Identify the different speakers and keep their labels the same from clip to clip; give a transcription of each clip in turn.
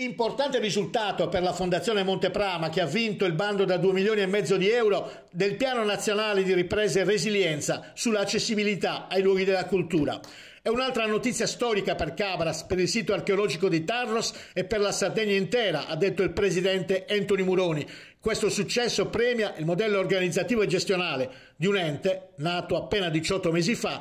Speaker 1: Importante risultato per la Fondazione Monteprama che ha vinto il bando da 2 milioni e mezzo di euro del Piano Nazionale di Ripresa e Resilienza sull'accessibilità ai luoghi della cultura. È un'altra notizia storica per Cabras, per il sito archeologico di Tarros e per la Sardegna intera, ha detto il presidente Anthony Muroni. Questo successo premia il modello organizzativo e gestionale di un ente nato appena 18 mesi fa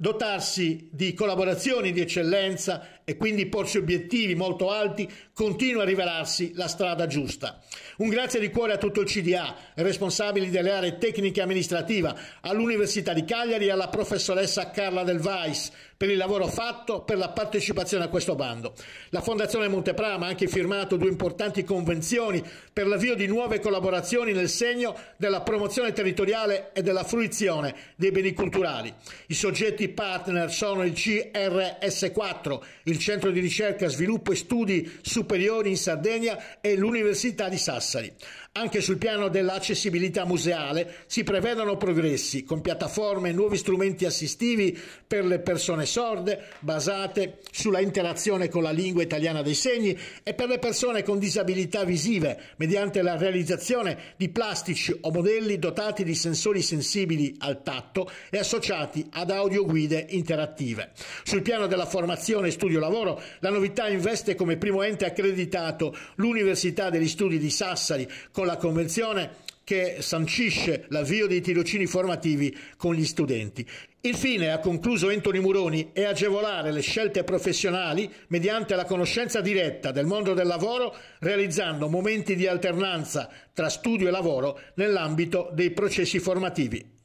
Speaker 1: dotarsi di collaborazioni di eccellenza e quindi porsi obiettivi molto alti continua a rivelarsi la strada giusta. Un grazie di cuore a tutto il CDA, responsabili delle aree tecniche e amministrativa, all'Università di Cagliari e alla professoressa Carla Del Vais, per il lavoro fatto, per la partecipazione a questo bando. La Fondazione Monteprama ha anche firmato due importanti convenzioni per l'avvio di nuove collaborazioni nel segno della promozione territoriale e della fruizione dei beni culturali. I soggetti partner sono il CRS4, il Centro di Ricerca, Sviluppo e Studi Superiori in Sardegna e l'Università di Sassari. Anche sul piano dell'accessibilità museale si prevedono progressi con piattaforme e nuovi strumenti assistivi per le persone sorde, basate sulla interazione con la lingua italiana dei segni e per le persone con disabilità visive, mediante la realizzazione di plastici o modelli dotati di sensori sensibili al tatto e associati ad audioguide interattive. Sul piano della formazione e studio-lavoro, la novità investe come primo ente accreditato l'Università degli Studi di Sassari con la Convenzione che sancisce l'avvio dei tirocini formativi con gli studenti. Infine, ha concluso Anthony Muroni, è agevolare le scelte professionali mediante la conoscenza diretta del mondo del lavoro, realizzando momenti di alternanza tra studio e lavoro nell'ambito dei processi formativi.